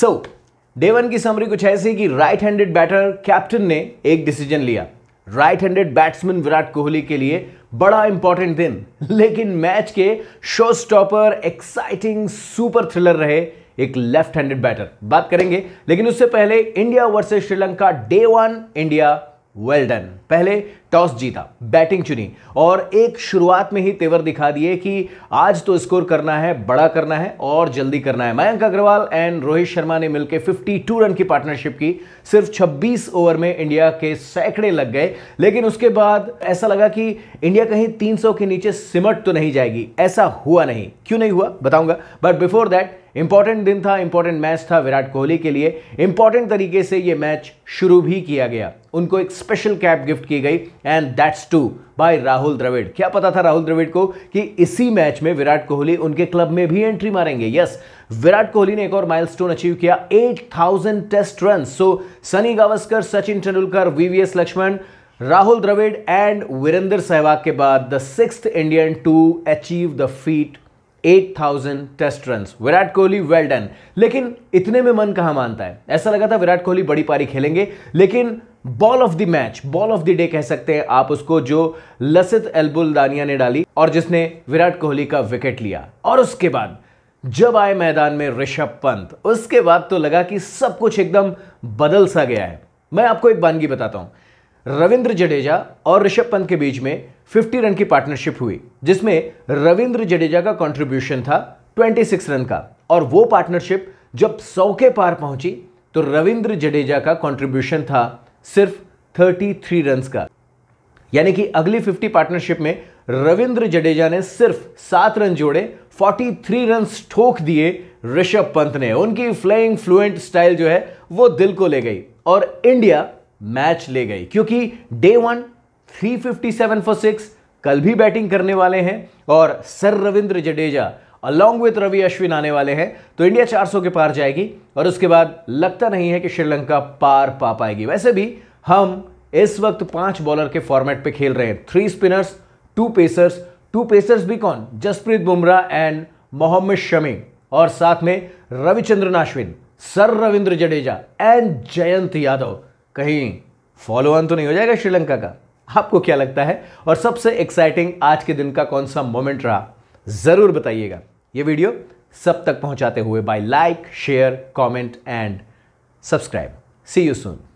सो day one की summary कुछ ऐसी कि राइट हैंडेड बैटर कैप्टन ने एक डिसीजन लिया right handed batsman Virat Kohli के लिए बड़ा इंपॉर्टेंट दिन लेकिन मैच के show stopper exciting super thriller रहे एक लेफ्ट हैंडेड बैटर बात करेंगे लेकिन उससे पहले India versus Sri Lanka day one India well done पहले टॉस जीता बैटिंग चुनी और एक शुरुआत में ही तेवर दिखा दिए कि आज तो स्कोर करना है बड़ा करना है और जल्दी करना है मयंक अग्रवाल एंड रोहित शर्मा ने मिलकर 52 रन की पार्टनरशिप की सिर्फ 26 ओवर में इंडिया के सैकड़े लग गए लेकिन उसके बाद ऐसा लगा कि इंडिया कहीं 300 के नीचे सिमट तो नहीं जाएगी ऐसा हुआ नहीं क्यों नहीं हुआ बताऊंगा बट बिफोर दैट इंपॉर्टेंट दिन था इंपॉर्टेंट मैच था विराट कोहली के लिए इंपॉर्टेंट तरीके से यह मैच शुरू भी किया गया उनको एक स्पेशल कैप गिफ्ट की गई and that's too by Rahul Dravid क्या पता था राहुल द्रविड़ को कि इसी मैच में विराट कोहली उनके क्लब में भी एंट्री मारेंगे यस विराट कोहली ने एक और माइलस्टोन अचीव किया 8000 test run so Sunny Gavaskar Sachin Tendulkar VVS Laxman Rahul Dravid and Virender Sehwag के बाद the six Indian to achieve the feat 8000 test run Virat Kohli well done लेकिन इतने में मन कहां मानता है ऐसा लगा था विराट कोहली बड़ी पारी खेलेंगे लेकिन ball of the match ball of the day कह सकते हैं आप उसको जो लसित एल्बुलदानिया ने डाली और जिसने विराट कोहली का विकेट लिया और उसके बाद जब आए मैदान में ऋषभ पंत उसके बाद तो लगा कि सब कुछ एकदम बदल सा गया है मैं आपको एक बानगी बताता हूं रविंद्र जडेजा और ऋषभ पंत के बीच में 50 रन की पार्टनरशिप हुई जिसमें रविंद्र जडेजा का कंट्रीब्यूशन था 26 रन का और वो पार्टनरशिप जब सौ के पार पहुंची तो रविंद्र जडेजा का कंट्रीब्यूशन था सिर्फ 33 रन का यानी कि अगली 50 पार्टनरशिप में रविंद्र जडेजा ने सिर्फ सात रन जोड़े 43 रन ठोक दिए ऋषभ पंत ने उनकी फ्लाइंग फ्लुएंट स्टाइल जो है वो दिल को ले गई और इंडिया मैच ले गई क्योंकि डे वन 357 फॉर सिक्स कल भी बैटिंग करने वाले हैं और sir Ravindra Jadeja along with Ravi Ashwin आने वाले हैं तो इंडिया 400 के पार जाएगी और उसके बाद लगता नहीं है कि श्रीलंका पार पा पाएगी वैसे भी हम इस वक्त पांच बॉलर के फॉर्मेट पे खेल रहे हैं three spinners two pacers two pacers भी कौन जसप्रीत बुमराह एंड मोहम्मद शमी और साथ में रविचंद्रन अश्विन सर रविंद्र जडेजा एंड जयंत यादव कहीं फॉलो ऑन तो नहीं हो जाएगा श्रीलंका का आपको क्या लगता है और सबसे एक्साइटिंग आज के दिन का कौन सा मोमेंट रहा जरूर बताइएगा ये वीडियो सब तक पहुंचाते हुए bye like share comment and subscribe see you soon